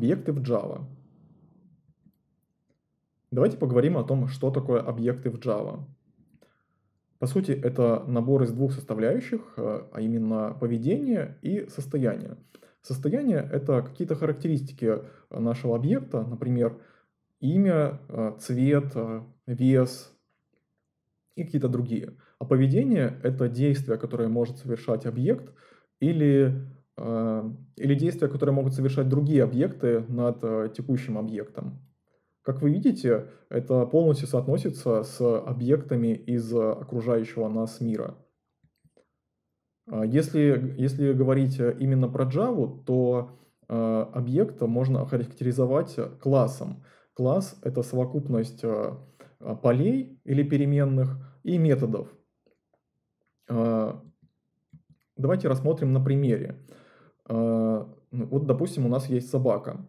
объекты в Java. Давайте поговорим о том, что такое объекты в Java. По сути, это набор из двух составляющих, э, а именно поведение и состояние. Состояние — это какие-то характеристики нашего объекта, например, имя, э, цвет, э, вес и какие-то другие. А поведение — это действие, которое может совершать объект или Эм, или действия, которые могут совершать другие объекты над э, текущим объектом. Как вы видите, это полностью соотносится с объектами из окружающего нас мира. А, если, если говорить именно про Java, то э, объект можно охарактеризовать классом. Класс — это совокупность э, полей или переменных и методов. А, Давайте рассмотрим на примере. Э, ну, вот, допустим, у нас есть собака.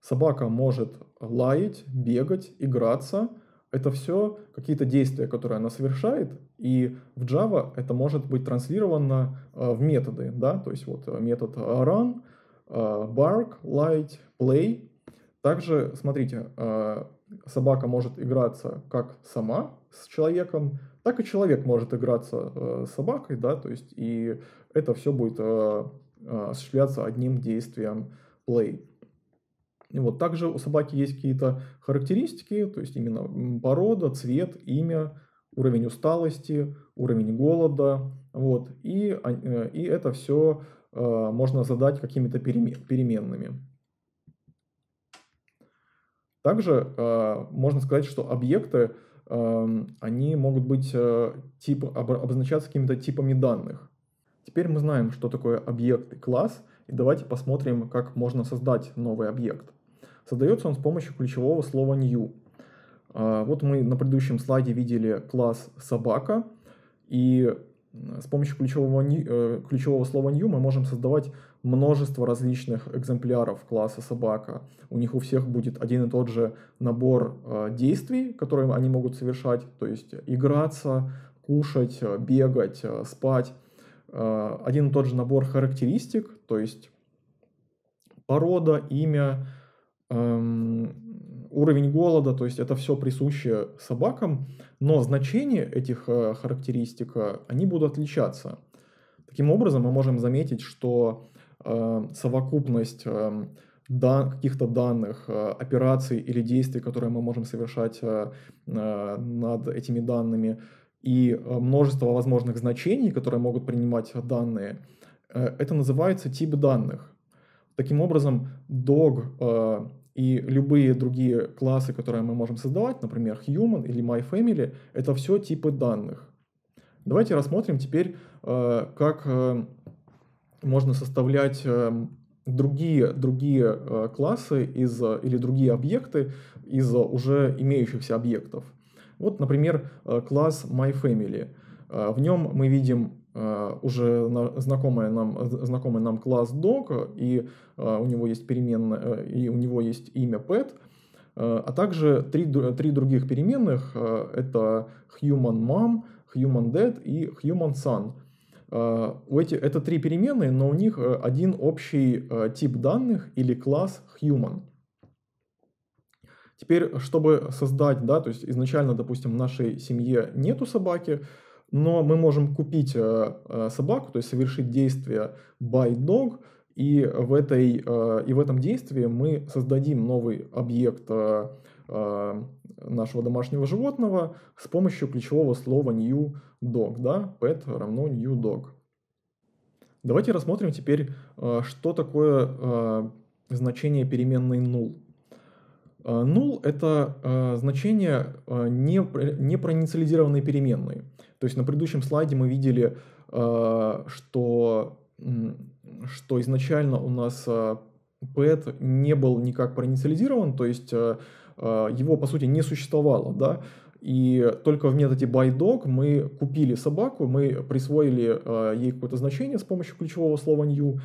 Собака может лаять, бегать, играться. Это все какие-то действия, которые она совершает, и в Java это может быть транслировано э, в методы, да, то есть вот э, метод run, bark, light, play. Также, смотрите, собака может играться как сама с человеком, так и человек может играться э, с собакой, да, то есть и это все будет э, э, осуществляться одним действием play. И вот также у собаки есть какие-то характеристики, то есть именно порода, цвет, имя, уровень усталости, уровень голода, вот, и, и это все э, можно задать какими-то перемен, переменными. Также э, можно сказать, что объекты, э, они могут быть э, тип, об, обозначаться какими-то типами данных. Теперь мы знаем, что такое объект и класс, и давайте посмотрим, как можно создать новый объект. Создается он с помощью ключевого слова new. Э, вот мы на предыдущем слайде видели класс собака, и с помощью ключевого, э, ключевого слова new мы можем создавать множество различных экземпляров класса собака. У них у всех будет один и тот же набор э, действий, которые они могут совершать, то есть играться, кушать, э, бегать, спать. Один и тот же набор характеристик, то есть порода, имя, эм, уровень голода, то есть это все присуще собакам, но значения этих э, характеристик, э, они будут отличаться. Таким образом, мы можем заметить, что э, совокупность дан, каких-то данных, операций или действий, которые мы можем совершать над этими данными, и множество возможных значений, которые могут принимать данные, это называется тип данных. Таким образом, dog и любые другие классы, которые мы можем создавать, например, human или myFamily, это все типы данных. Давайте рассмотрим теперь, э, как э, можно составлять эм, другие, другие э, классы из, или другие объекты из уже имеющихся объектов. Вот, например, класс MyFamily. В нем мы видим а, уже на, знакомая нам, знакомый нам класс doc, и а, у него есть переменная, э, и у него есть имя pet, а, а также три, три других переменных, это human mom, human dad и human son. У эти, это три переменные, но у них э, один общий э, тип данных или класс human. Теперь, чтобы создать, да, то есть изначально, допустим, в нашей семье нету собаки, но мы можем купить э, э, собаку, то есть совершить действие buy dog, и в, этой, э, и в этом действии мы создадим новый объект нашего домашнего животного с помощью ключевого слова new dog, да, pet равно new dog. Давайте рассмотрим теперь, что такое значение переменной null. Э, null — это э, значение э, не, не проинициализированной переменной. То есть на предыдущем слайде мы видели, что, что изначально у нас pet не был никак проинициализирован, то есть его, по сути, не существовало, да, и только в методе byDog мы купили собаку, мы присвоили ей какое-то значение с помощью ключевого слова new,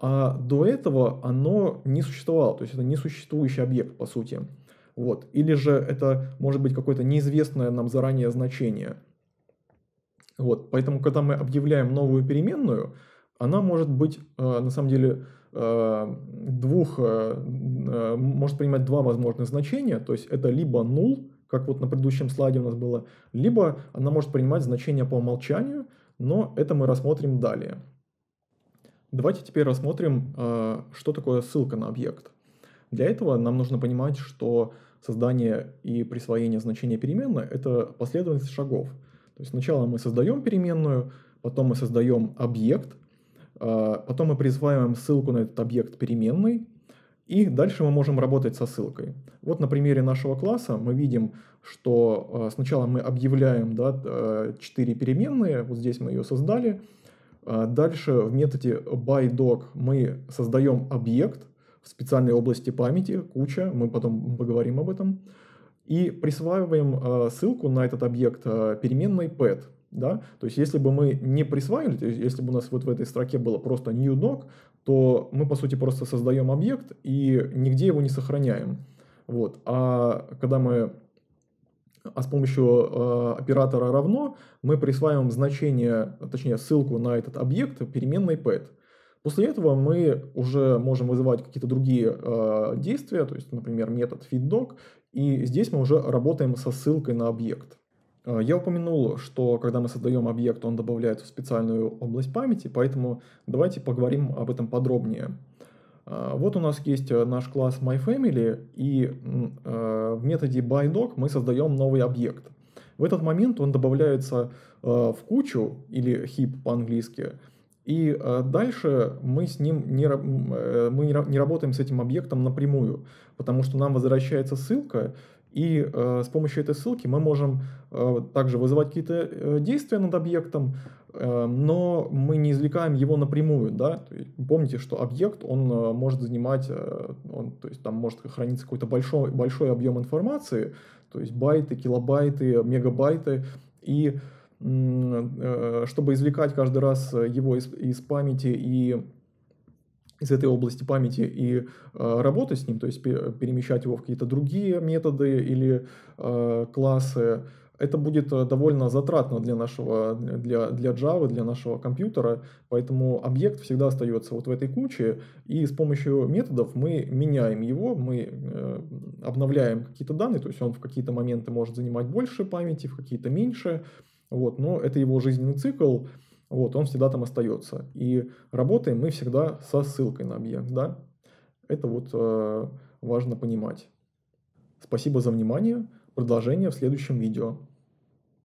а до этого оно не существовало, то есть это несуществующий объект, по сути. Вот. Или же это может быть какое-то неизвестное нам заранее значение. Вот. Поэтому, когда мы объявляем новую переменную, она может быть, э, на самом деле, э, двух, э, э, может принимать два возможных значения, то есть это либо null, как вот на предыдущем слайде у нас было, либо она может принимать значение по умолчанию, но это мы рассмотрим далее. Давайте теперь рассмотрим, э, что такое ссылка на объект. Для этого нам нужно понимать, что создание и присвоение значения переменной — это последовательность шагов. То есть сначала мы создаем переменную, потом мы создаем объект, э, потом мы призываем ссылку на этот объект переменной, и дальше мы можем работать со ссылкой. Вот на примере нашего класса мы видим, что э, сначала мы объявляем да, 4 переменные, вот здесь мы ее создали, а дальше в методе byDoc мы создаем объект в специальной области памяти, куча, мы потом поговорим об этом, и присваиваем а, ссылку на этот объект а, переменной pet. Да? То есть если бы мы не присваивали, то есть если бы у нас вот в этой строке было просто new doc, то мы по сути просто создаем объект и нигде его не сохраняем. Вот. А когда мы а с помощью э, оператора равно мы присваиваем значение, точнее ссылку на этот объект переменной pet. После этого мы уже можем вызывать какие-то другие э, действия, то есть, например, метод feedDoc, и здесь мы уже работаем со ссылкой на объект. Э, я упомянул, что когда мы создаем объект, он добавляется в специальную область памяти, поэтому давайте поговорим об этом подробнее. А, вот у нас есть э, наш класс MyFamily, и э, в методе byDoc мы создаем новый объект. В этот момент он добавляется э, в кучу, или heap по-английски, и дальше мы с ним не, мы не работаем с этим объектом напрямую, потому что нам возвращается ссылка, и э, с помощью этой ссылки мы можем э, также вызывать какие-то э, действия над объектом, э, но мы не извлекаем его напрямую. Да? помните, что объект, он э, может занимать, э, он, то есть там может храниться какой-то большой, большой объем информации, то есть байты, килобайты, мегабайты. И э, э, чтобы извлекать каждый раз его из, из памяти и из этой области памяти и э, работы с ним, то есть перемещать его в какие-то другие методы или э, классы, это будет э, довольно затратно для нашего, для, для Java, для нашего компьютера, поэтому объект всегда остается вот в этой куче, и с помощью методов мы меняем его, мы э, обновляем какие-то данные, то есть он в какие-то моменты может занимать больше памяти, в какие-то меньше, вот, но это его жизненный цикл, вот, он всегда там остается. И работаем мы всегда со ссылкой на объект, да. Это вот э, важно понимать. Спасибо за внимание. Продолжение в следующем видео.